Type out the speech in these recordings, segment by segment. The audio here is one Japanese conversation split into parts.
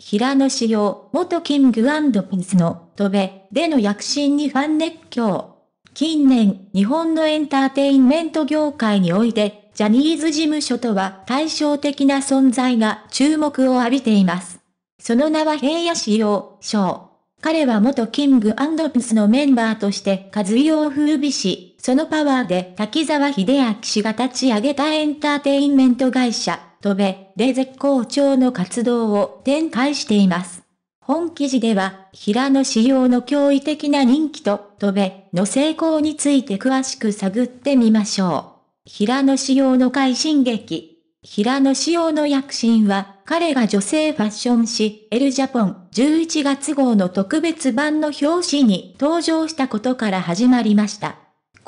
平野紫耀、元キングピンスの、ドベ、での躍進にファン熱狂。近年、日本のエンターテインメント業界において、ジャニーズ事務所とは対照的な存在が注目を浴びています。その名は平野紫耀、翔。彼は元キングピンスのメンバーとして、和洋を風靡し、そのパワーで滝沢秀明氏が立ち上げたエンターテインメント会社、飛べで絶好調の活動を展開しています。本記事では、平野仕様の驚異的な人気と、飛べの成功について詳しく探ってみましょう。平野仕様の快進撃。平野仕様の躍進は、彼が女性ファッション誌、エルジャポン11月号の特別版の表紙に登場したことから始まりました。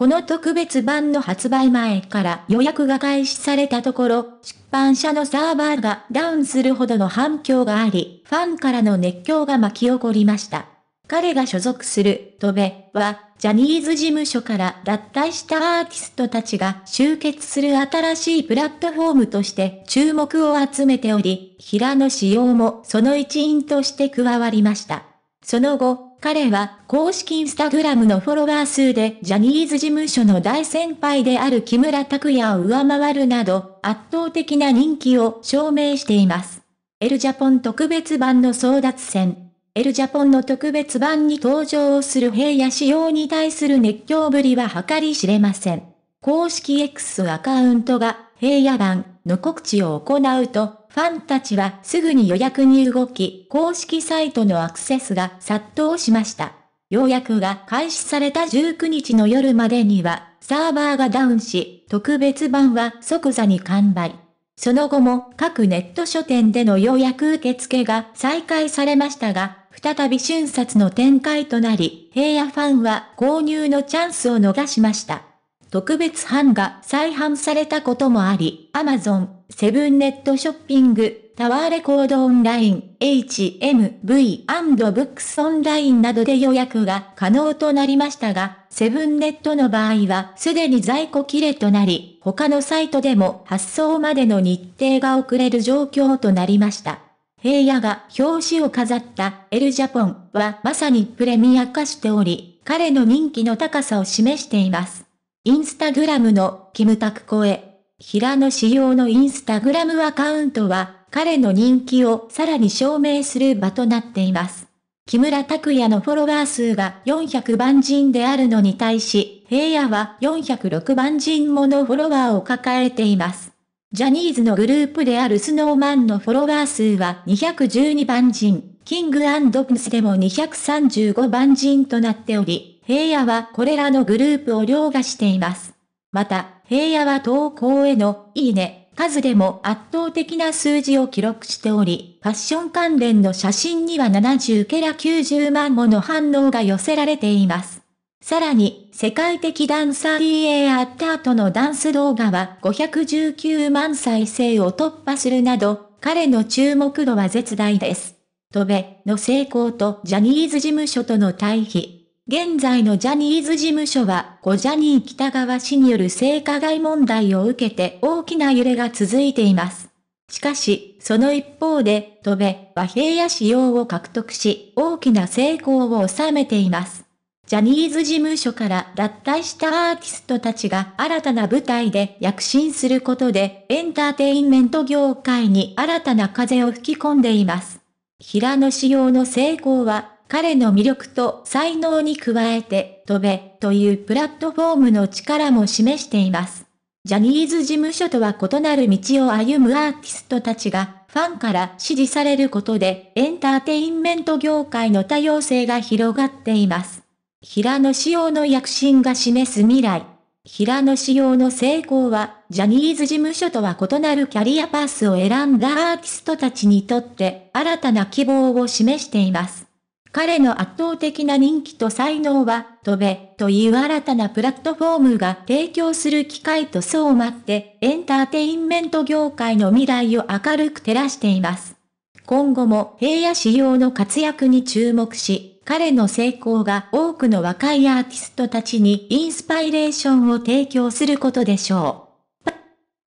この特別版の発売前から予約が開始されたところ、出版社のサーバーがダウンするほどの反響があり、ファンからの熱狂が巻き起こりました。彼が所属する、トベは、ジャニーズ事務所から脱退したアーティストたちが集結する新しいプラットフォームとして注目を集めており、平野仕様もその一員として加わりました。その後、彼は公式インスタグラムのフォロワー数でジャニーズ事務所の大先輩である木村拓哉を上回るなど圧倒的な人気を証明しています。エルジャポン特別版の争奪戦。エルジャポンの特別版に登場する平野仕様に対する熱狂ぶりは計り知れません。公式 X アカウントが平野版の告知を行うと、ファンたちはすぐに予約に動き、公式サイトのアクセスが殺到しました。予約が開始された19日の夜までには、サーバーがダウンし、特別版は即座に完売。その後も各ネット書店での予約受付が再開されましたが、再び瞬殺の展開となり、平野ファンは購入のチャンスを逃しました。特別版が再販されたこともあり、Amazon、セブンネットショッピング、タワーレコードオンライン、HMV&Books オンラインなどで予約が可能となりましたが、セブンネットの場合はすでに在庫切れとなり、他のサイトでも発送までの日程が遅れる状況となりました。平野が表紙を飾ったエルジャポンはまさにプレミア化しており、彼の人気の高さを示しています。インスタグラムのキムタク声。平野仕様のインスタグラムアカウントは、彼の人気をさらに証明する場となっています。木村拓哉のフォロワー数が400万人であるのに対し、平野は406万人ものフォロワーを抱えています。ジャニーズのグループであるスノーマンのフォロワー数は212万人、キングプドンスでも235万人となっており、平野はこれらのグループを凌駕しています。また、平野は投稿へのいいね、数でも圧倒的な数字を記録しており、ファッション関連の写真には70ケラ90万もの反応が寄せられています。さらに、世界的ダンサー DA アッターのダンス動画は519万再生を突破するなど、彼の注目度は絶大です。とべ、の成功とジャニーズ事務所との対比。現在のジャニーズ事務所は、5ジャニー北川氏による性加害問題を受けて大きな揺れが続いています。しかし、その一方で、とべ、は平野仕様を獲得し、大きな成功を収めています。ジャニーズ事務所から脱退したアーティストたちが新たな舞台で躍進することで、エンターテインメント業界に新たな風を吹き込んでいます。平野仕様の成功は、彼の魅力と才能に加えて、飛べというプラットフォームの力も示しています。ジャニーズ事務所とは異なる道を歩むアーティストたちが、ファンから支持されることで、エンターテインメント業界の多様性が広がっています。平野紫耀の躍進が示す未来。平野紫耀の成功は、ジャニーズ事務所とは異なるキャリアパースを選んだアーティストたちにとって、新たな希望を示しています。彼の圧倒的な人気と才能は、飛べ、という新たなプラットフォームが提供する機会と相まって、エンターテインメント業界の未来を明るく照らしています。今後も平野紫耀の活躍に注目し、彼の成功が多くの若いアーティストたちにインスパイレーションを提供することでしょう。